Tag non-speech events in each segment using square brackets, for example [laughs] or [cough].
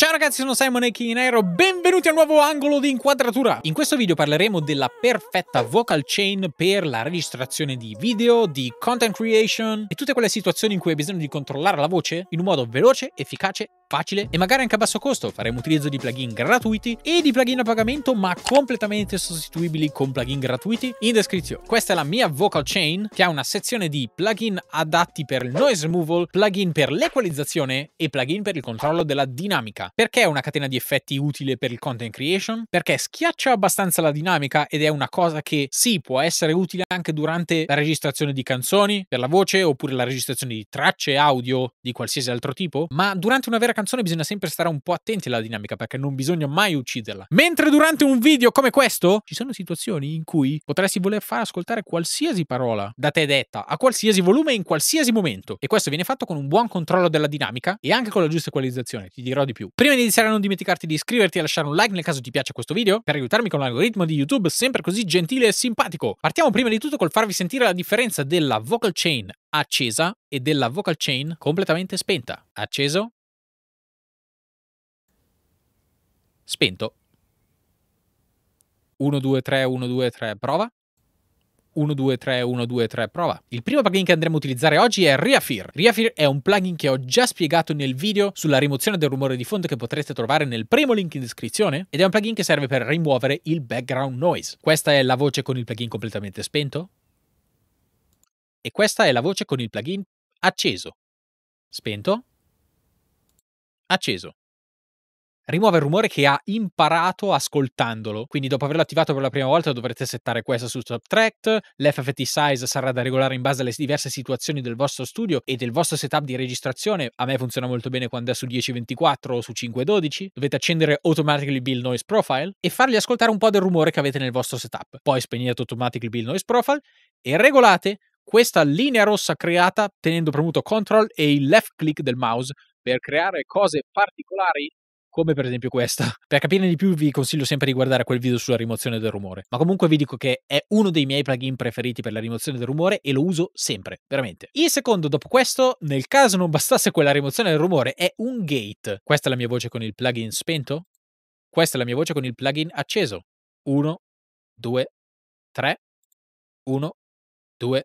Ciao ragazzi, sono Simon e Kinairo, benvenuti a un nuovo angolo di inquadratura! In questo video parleremo della perfetta vocal chain per la registrazione di video, di content creation e tutte quelle situazioni in cui hai bisogno di controllare la voce in un modo veloce, efficace facile e magari anche a basso costo. Faremo utilizzo di plugin gratuiti e di plugin a pagamento ma completamente sostituibili con plugin gratuiti in descrizione. Questa è la mia vocal chain che ha una sezione di plugin adatti per il noise removal, plugin per l'equalizzazione e plugin per il controllo della dinamica. Perché è una catena di effetti utile per il content creation? Perché schiaccia abbastanza la dinamica ed è una cosa che sì può essere utile anche durante la registrazione di canzoni, per la voce oppure la registrazione di tracce audio di qualsiasi altro tipo, ma durante una vera canzone bisogna sempre stare un po' attenti alla dinamica perché non bisogna mai ucciderla. Mentre durante un video come questo ci sono situazioni in cui potresti voler far ascoltare qualsiasi parola da te detta a qualsiasi volume in qualsiasi momento e questo viene fatto con un buon controllo della dinamica e anche con la giusta equalizzazione, ti dirò di più. Prima di iniziare non dimenticarti di iscriverti e lasciare un like nel caso ti piaccia questo video per aiutarmi con l'algoritmo di YouTube sempre così gentile e simpatico. Partiamo prima di tutto col farvi sentire la differenza della vocal chain accesa e della vocal chain completamente spenta. Acceso, Spento. 1, 2, 3, 1, 2, 3, prova. 1, 2, 3, 1, 2, 3, prova. Il primo plugin che andremo a utilizzare oggi è Reafir. Reafir è un plugin che ho già spiegato nel video sulla rimozione del rumore di fondo che potreste trovare nel primo link in descrizione ed è un plugin che serve per rimuovere il background noise. Questa è la voce con il plugin completamente spento e questa è la voce con il plugin acceso. Spento. Acceso rimuove il rumore che ha imparato ascoltandolo. Quindi dopo averlo attivato per la prima volta dovrete settare questo su Subtract, l'FFT size sarà da regolare in base alle diverse situazioni del vostro studio e del vostro setup di registrazione. A me funziona molto bene quando è su 1024 o su 512. Dovete accendere Automatically Build Noise Profile e fargli ascoltare un po' del rumore che avete nel vostro setup. Poi spegnete Automatically Build Noise Profile e regolate questa linea rossa creata tenendo premuto CTRL e il left click del mouse per creare cose particolari come per esempio questa. [laughs] Per capire di più vi consiglio sempre di guardare quel video sulla rimozione del rumore, ma comunque vi dico che è uno dei miei plugin preferiti per la rimozione del rumore e lo uso sempre, veramente. Il secondo dopo questo, nel caso non bastasse quella rimozione del rumore, è un gate. Questa è la mia voce con il plugin spento? Questa è la mia voce con il plugin acceso. 1, 2, 3, 1, 2,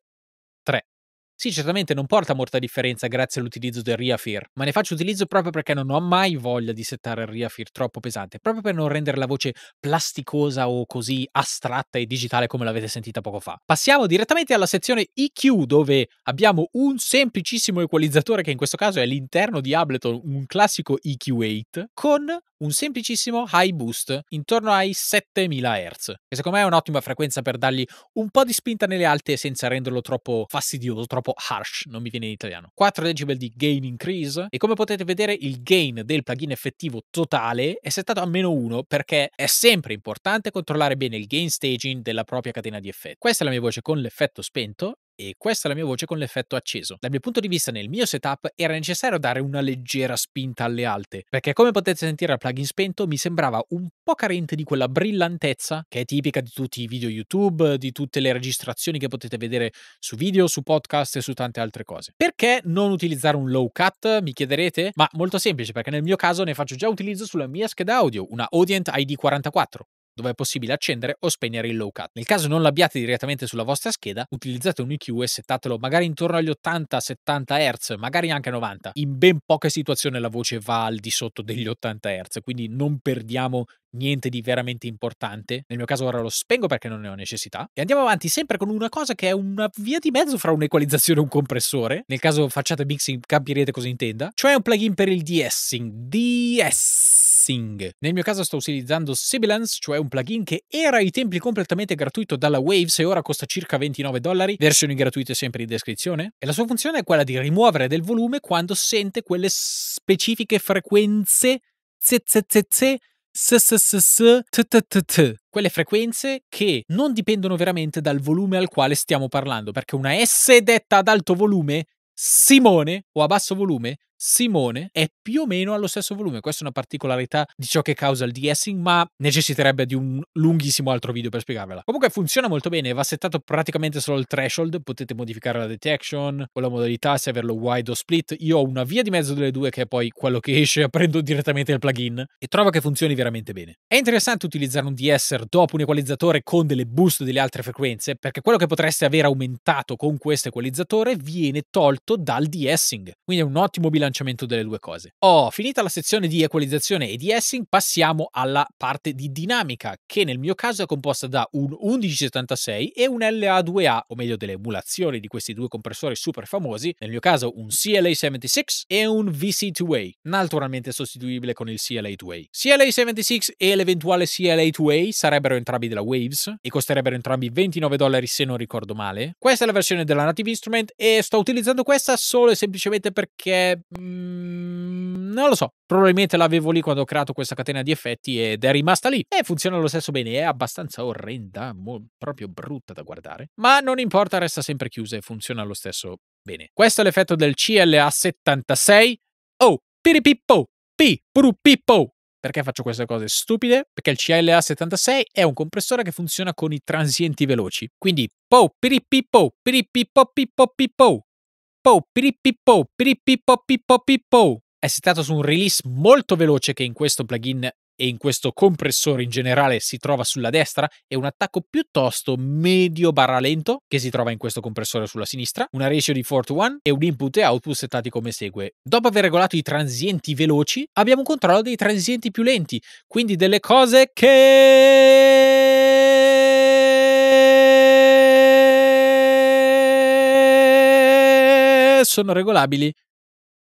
sì, certamente non porta molta differenza grazie all'utilizzo del Reafir, ma ne faccio utilizzo proprio perché non ho mai voglia di settare il Reafir troppo pesante, proprio per non rendere la voce plasticosa o così astratta e digitale come l'avete sentita poco fa. Passiamo direttamente alla sezione EQ dove abbiamo un semplicissimo equalizzatore che in questo caso è all'interno di Ableton, un classico EQ8, con un semplicissimo high boost intorno ai 7000 Hz, che secondo me è un'ottima frequenza per dargli un po' di spinta nelle alte senza renderlo troppo fastidioso, troppo po' harsh, non mi viene in italiano. 4 decibel di gain increase e come potete vedere il gain del plugin effettivo totale è settato a meno 1 perché è sempre importante controllare bene il gain staging della propria catena di effetti. Questa è la mia voce con l'effetto spento e questa è la mia voce con l'effetto acceso. Dal mio punto di vista, nel mio setup era necessario dare una leggera spinta alle alte, perché come potete sentire al plugin spento mi sembrava un po' carente di quella brillantezza che è tipica di tutti i video YouTube, di tutte le registrazioni che potete vedere su video, su podcast e su tante altre cose. Perché non utilizzare un low cut, mi chiederete? Ma molto semplice, perché nel mio caso ne faccio già utilizzo sulla mia scheda audio, una Audient ID44 dove è possibile accendere o spegnere il low cut. Nel caso non l'abbiate direttamente sulla vostra scheda, utilizzate un EQ e settatelo magari intorno agli 80-70 Hz, magari anche 90. In ben poche situazioni la voce va al di sotto degli 80 Hz, quindi non perdiamo niente di veramente importante. Nel mio caso ora lo spengo perché non ne ho necessità. E andiamo avanti sempre con una cosa che è una via di mezzo fra un'equalizzazione e un compressore. Nel caso facciate mixing capirete cosa intenda. Cioè un plugin per il de-essing. De-essing Sing. Nel mio caso sto utilizzando Sibilance, cioè un plugin che era ai tempi completamente gratuito dalla Waves e ora costa circa 29 dollari, versioni gratuite sempre in descrizione. E la sua funzione è quella di rimuovere del volume quando sente quelle specifiche frequenze zzz quelle frequenze che non dipendono veramente dal volume al quale stiamo parlando, perché una S detta ad alto volume, Simone, o a basso volume, Simone è più o meno allo stesso volume. Questa è una particolarità di ciò che causa il de-essing, ma necessiterebbe di un lunghissimo altro video per spiegarvela. Comunque funziona molto bene, va settato praticamente solo il threshold, potete modificare la detection o la modalità se averlo wide o split. Io ho una via di mezzo delle due che è poi quello che esce, [laughs] prendo direttamente il plugin e trovo che funzioni veramente bene. È interessante utilizzare un de-esser dopo un equalizzatore con delle boost delle altre frequenze, perché quello che potreste aver aumentato con questo equalizzatore viene tolto dal de-essing. Quindi è un ottimo bilancio bilanciamento delle due cose. Ho oh, finita la sezione di equalizzazione e di essing, passiamo alla parte di dinamica, che nel mio caso è composta da un 1176 e un LA2A, o meglio delle emulazioni di questi due compressori super famosi, nel mio caso un CLA76 e un VC2A, naturalmente sostituibile con il CLA2A. CLA76 e l'eventuale CLA2A sarebbero entrambi della Waves e costerebbero entrambi 29 dollari se non ricordo male. Questa è la versione della Native Instrument e sto utilizzando questa solo e semplicemente perché Mm, non lo so, probabilmente l'avevo lì quando ho creato questa catena di effetti ed è rimasta lì. E funziona lo stesso bene, è abbastanza orrenda, mo- proprio brutta da guardare. Ma non importa, resta sempre chiusa e funziona lo stesso bene. Questo è l'effetto del CLA76. Oh, piripippo, pi, purupippo. Perché faccio queste cose stupide? Perché il CLA76 è un compressore che funziona con i transienti veloci. Quindi, po, piripippo, piripippo, pippo, pippo po, piripippo, piripippo, pippo, È settato su un release molto veloce che in questo plugin e in questo compressore in generale si trova sulla destra e un attacco piuttosto medio barra lento che si trova in questo compressore sulla sinistra, una ratio di 4 to 1 e un input e output settati come segue. Dopo aver regolato i transienti veloci abbiamo un controllo dei transienti più lenti, quindi delle cose che sono regolabili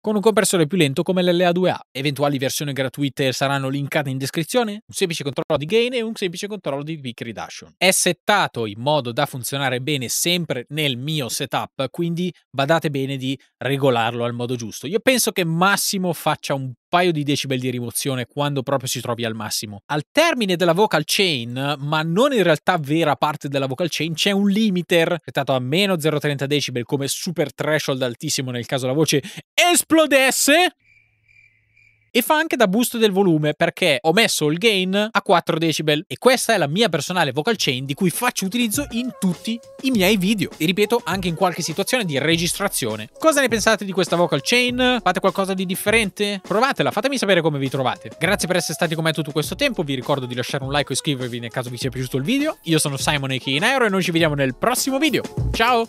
con un compressore più lento come l'LA2A. Eventuali versioni gratuite saranno linkate in descrizione, un semplice controllo di gain e un semplice controllo di peak reduction. È settato in modo da funzionare bene sempre nel mio setup, quindi badate bene di regolarlo al modo giusto. Io penso che massimo faccia un paio di decibel di rimozione quando proprio si trovi al massimo. Al termine della vocal chain, ma non in realtà vera parte della vocal chain, c'è un limiter settato a meno 0,30 decibel come super threshold altissimo nel caso la voce esplodesse e fa anche da boost del volume perché ho messo il gain a 4 decibel e questa è la mia personale vocal chain di cui faccio utilizzo in tutti i miei video e ripeto anche in qualche situazione di registrazione. Cosa ne pensate di questa vocal chain? Fate qualcosa di differente? Provatela, fatemi sapere come vi trovate. Grazie per essere stati con me tutto questo tempo, vi ricordo di lasciare un like o iscrivervi nel caso vi sia piaciuto il video. Io sono Simon Ake in Aero e noi ci vediamo nel prossimo video. Ciao!